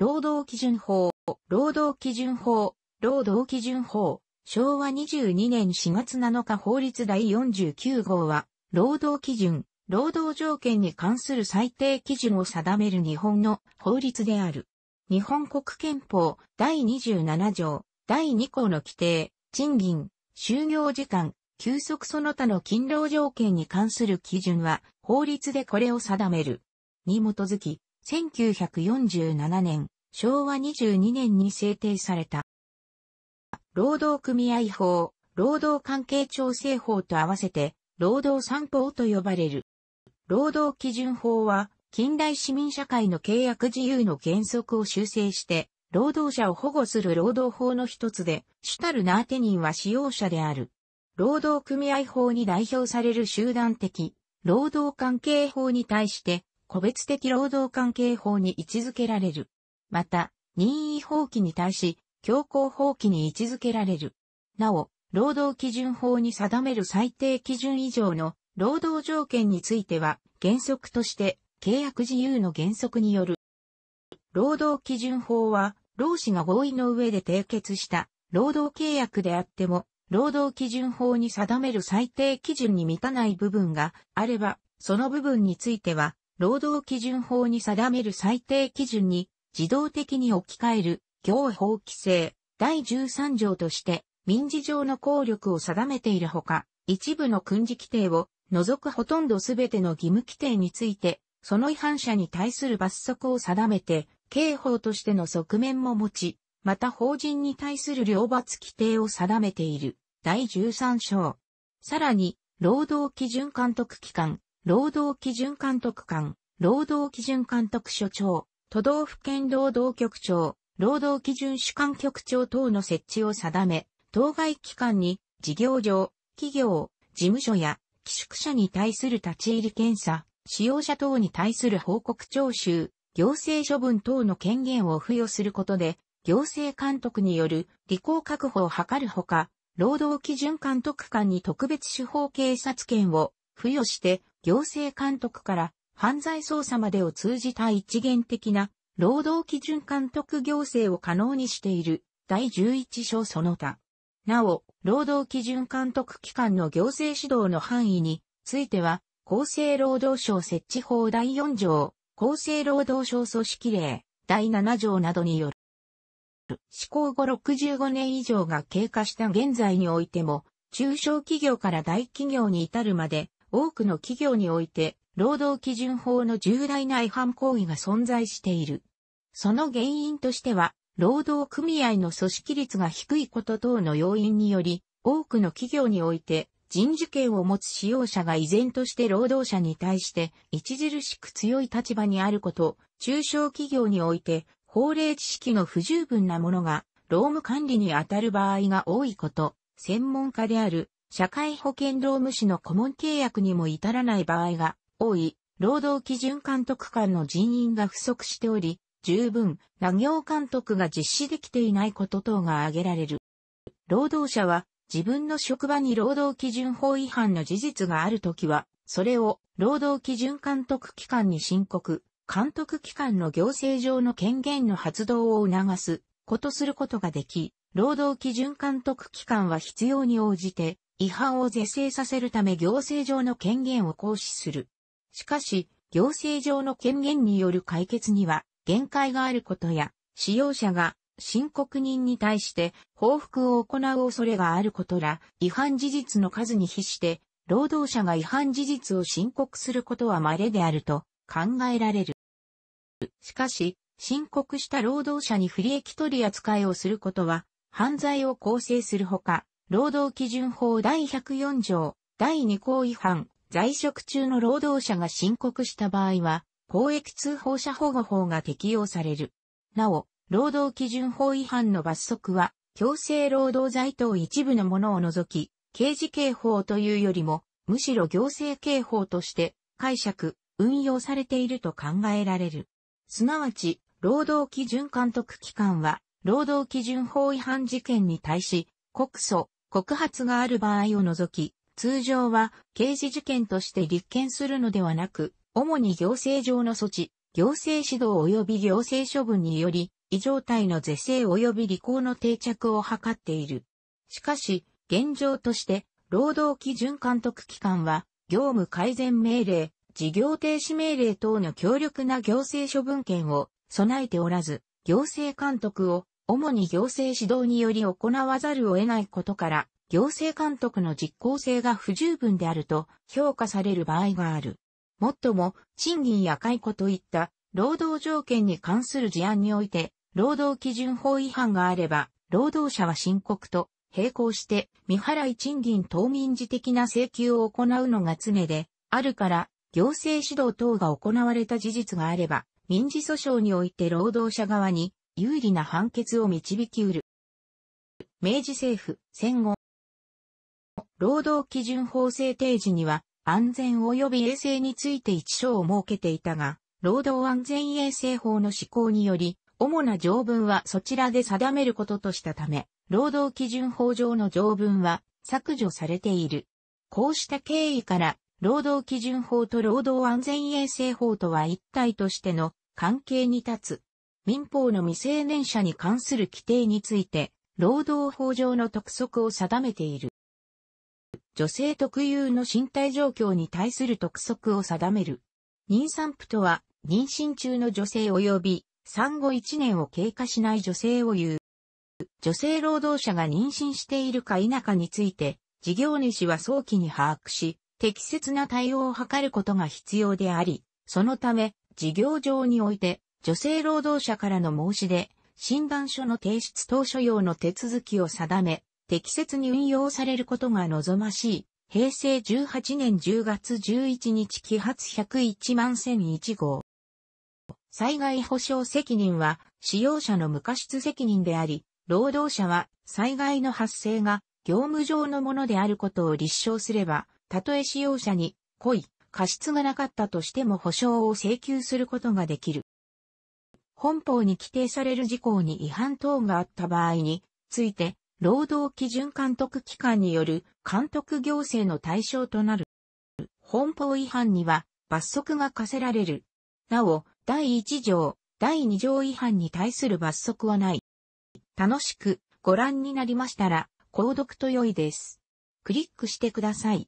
労働基準法、労働基準法、労働基準法、昭和22年4月7日法律第49号は、労働基準、労働条件に関する最低基準を定める日本の法律である。日本国憲法第27条第2項の規定、賃金、就業時間、休息その他の勤労条件に関する基準は法律でこれを定める。に基づき、1947年、昭和22年に制定された。労働組合法、労働関係調整法と合わせて、労働三法と呼ばれる。労働基準法は、近代市民社会の契約自由の原則を修正して、労働者を保護する労働法の一つで、主たるナーテ人は使用者である。労働組合法に代表される集団的、労働関係法に対して、個別的労働関係法に位置づけられる。また、任意放棄に対し、強行放棄に位置づけられる。なお、労働基準法に定める最低基準以上の労働条件については、原則として契約自由の原則による。労働基準法は、労使が合意の上で締結した労働契約であっても、労働基準法に定める最低基準に満たない部分があれば、その部分については労働基準法に定める最低基準に自動的に置き換える業法規制第13条として民事上の効力を定めているほか、一部の訓示規定を除くほとんどすべての義務規定について、その違反者に対する罰則を定めて、刑法としての側面も持ち、また法人に対する両罰規定を定めている。第13章。さらに、労働基準監督機関、労働基準監督官、労働基準監督署長、都道府県労働局長、労働基準主管局長等の設置を定め、当該機関に事業上、企業、事務所や寄宿舎に対する立ち入り検査、使用者等に対する報告徴収、行政処分等の権限を付与することで、行政監督による履行確保を図るほか、労働基準監督官に特別司法警察権を付与して、行政監督から犯罪捜査までを通じた一元的な労働基準監督行政を可能にしている第11章その他。なお、労働基準監督機関の行政指導の範囲については、厚生労働省設置法第4条、厚生労働省組織令第7条などによる。施行後65年以上が経過した現在においても、中小企業から大企業に至るまで、多くの企業において、労働基準法の重大な違反行為が存在している。その原因としては、労働組合の組織率が低いこと等の要因により、多くの企業において、人事権を持つ使用者が依然として労働者に対して著しく強い立場にあること、中小企業において法令知識の不十分なものが労務管理に当たる場合が多いこと、専門家である社会保険労務士の顧問契約にも至らない場合が多い、労働基準監督官の人員が不足しており、十分な業監督が実施できていないこと等が挙げられる。労働者は自分の職場に労働基準法違反の事実があるときは、それを労働基準監督機関に申告、監督機関の行政上の権限の発動を促すことすることができ、労働基準監督機関は必要に応じて違反を是正させるため行政上の権限を行使する。しかし、行政上の権限による解決には限界があることや、使用者が申告人に対して報復を行う恐れがあることら、違反事実の数に比して、労働者が違反事実を申告することは稀であると考えられる。しかし、申告した労働者に不利益取り扱いをすることは、犯罪を構成するほか、労働基準法第104条、第2項違反、在職中の労働者が申告した場合は、公益通報者保護法が適用される。なお、労働基準法違反の罰則は、強制労働罪等一部のものを除き、刑事刑法というよりも、むしろ行政刑法として解釈、運用されていると考えられる。すなわち、労働基準監督機関は、労働基準法違反事件に対し、告訴、告発がある場合を除き、通常は刑事事件として立件するのではなく、主に行政上の措置、行政指導及び行政処分により、異常態の是正及び履行の定着を図っている。しかし、現状として、労働基準監督機関は、業務改善命令、事業停止命令等の強力な行政処分権を備えておらず、行政監督を主に行政指導により行わざるを得ないことから、行政監督の実効性が不十分であると評価される場合がある。もっとも、賃金や解雇といった労働条件に関する事案において、労働基準法違反があれば、労働者は申告と並行して未払い賃金等民事的な請求を行うのが常であるから、行政指導等が行われた事実があれば、民事訴訟において労働者側に有利な判決を導き得る。明治政府、戦後、労働基準法制定時には、安全及び衛生について一章を設けていたが、労働安全衛生法の施行により、主な条文はそちらで定めることとしたため、労働基準法上の条文は削除されている。こうした経緯から、労働基準法と労働安全衛生法とは一体としての関係に立つ民法の未成年者に関する規定について、労働法上の特則を定めている。女性特有の身体状況に対する特則を定める。妊産婦とは、妊娠中の女性及び、産後1年を経過しない女性を言う。女性労働者が妊娠しているか否かについて、事業主は早期に把握し、適切な対応を図ることが必要であり、そのため、事業上において、女性労働者からの申し出、診断書の提出当初用の手続きを定め、適切に運用されることが望ましい。平成18年10月11日揮発101万1001号。災害保障責任は使用者の無過失責任であり、労働者は災害の発生が業務上のものであることを立証すれば、たとえ使用者に故意、過失がなかったとしても保障を請求することができる。本法に規定される事項に違反等があった場合について、労働基準監督機関による監督行政の対象となる。本法違反には罰則が課せられる。なお、第1条、第2条違反に対する罰則はない。楽しくご覧になりましたら、購読と良いです。クリックしてください。